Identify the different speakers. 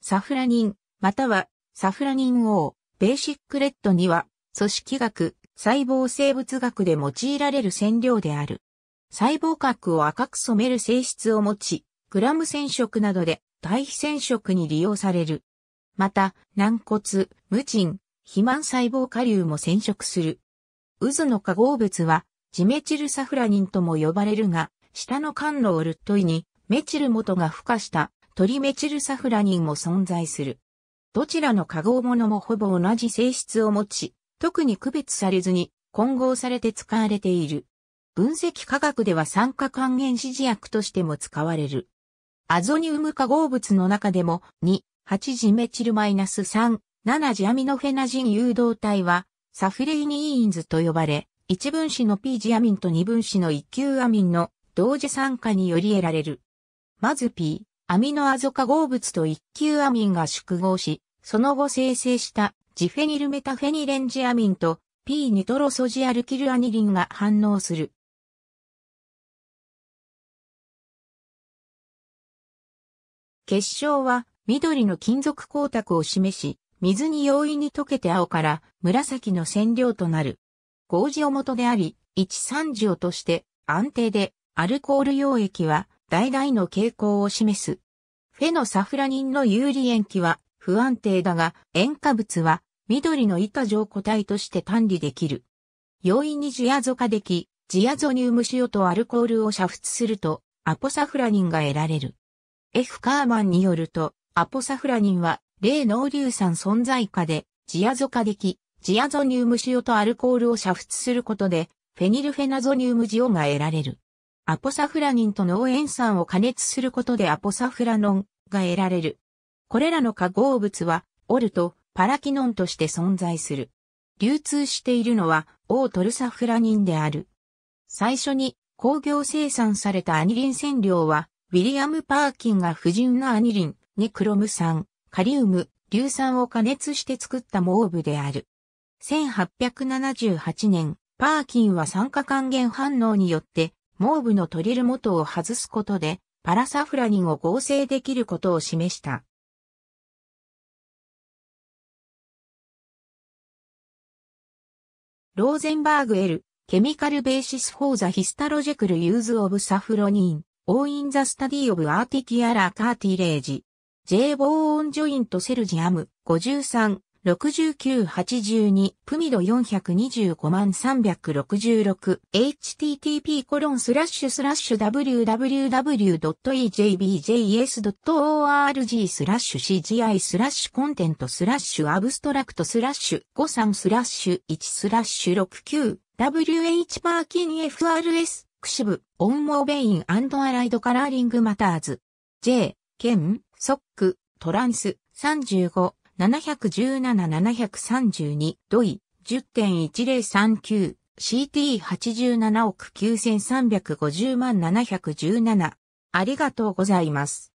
Speaker 1: サフラニン、またはサフラニン O、ベーシックレッドには、組織学、細胞生物学で用いられる染料である。細胞核を赤く染める性質を持ち、グラム染色などで対比染色に利用される。また、軟骨、無賃、肥満細胞下流も染色する。渦の化合物は、ジメチルサフラニンとも呼ばれるが、下の管のオルトイにメチル元が付加したトリメチルサフラニンも存在する。どちらの化合物もほぼ同じ性質を持ち、特に区別されずに混合されて使われている。分析科学では酸化還元指示薬としても使われる。アゾニウム化合物の中でも2、8ジメチルマイナス -3、7ジアミノフェナジン誘導体はサフレイニインズと呼ばれ、1分子の P ジアミンと2分子の1級アミンの同時酸化により得られる。まず P、アミノアゾ化合物と一級アミンが縮合し、その後生成したジフェニルメタフェニレンジアミンと P ニトロソジアルキルアニリンが反応する。
Speaker 2: 結晶は緑
Speaker 1: の金属光沢を示し、水に容易に溶けて青から紫の染料となる。合字を元であり、1三をとして安定でアルコール溶液は代々の傾向を示す。フェノサフラニンの有利塩基は不安定だが、塩化物は緑の板状固体として管理できる。容易にジアゾ化でき、ジアゾニウム塩とアルコールを煮沸すると、アポサフラニンが得られる。F カーマンによると、アポサフラニンは、霊脳硫酸存在下で、ジアゾ化でき、ジアゾニウム塩とアルコールを煮沸することで、フェニルフェナゾニウム塩が得られる。アポサフラニンと脳塩酸を加熱することでアポサフラノンが得られる。これらの化合物は、オルト、パラキノンとして存在する。流通しているのは、オートルサフラニンである。最初に工業生産されたアニリン染料は、ウィリアム・パーキンが不純なアニリン、ニクロム酸、カリウム、硫酸を加熱して作ったモーブである。1878年、パーキンは酸化還元反応によってモーブのトリル元を外すことで、パラサフラニンを合成できることを示した。ローゼンバーグ L、ケミカルベーシスフォーザヒスタロジェクルユーズオブサフロニン、オーインザスタディオブアーティキアラーカーティレージ。J ボーオンジョイントセルジアム53 6982プミド425万 366http コロンスラッシュスラッシュ www.ejbjs.org スラッシュ CGI スラッシュコンテントスラッシュアブストラクトスラッシュ53スラッシュ1スラッシュ69 WH パーキン FRS クシブオンモーベインアライドカラーリングマターズ J ケンソックトランス35 717-732ドイ10.1039 CT87 億9350万717ありがとうございます。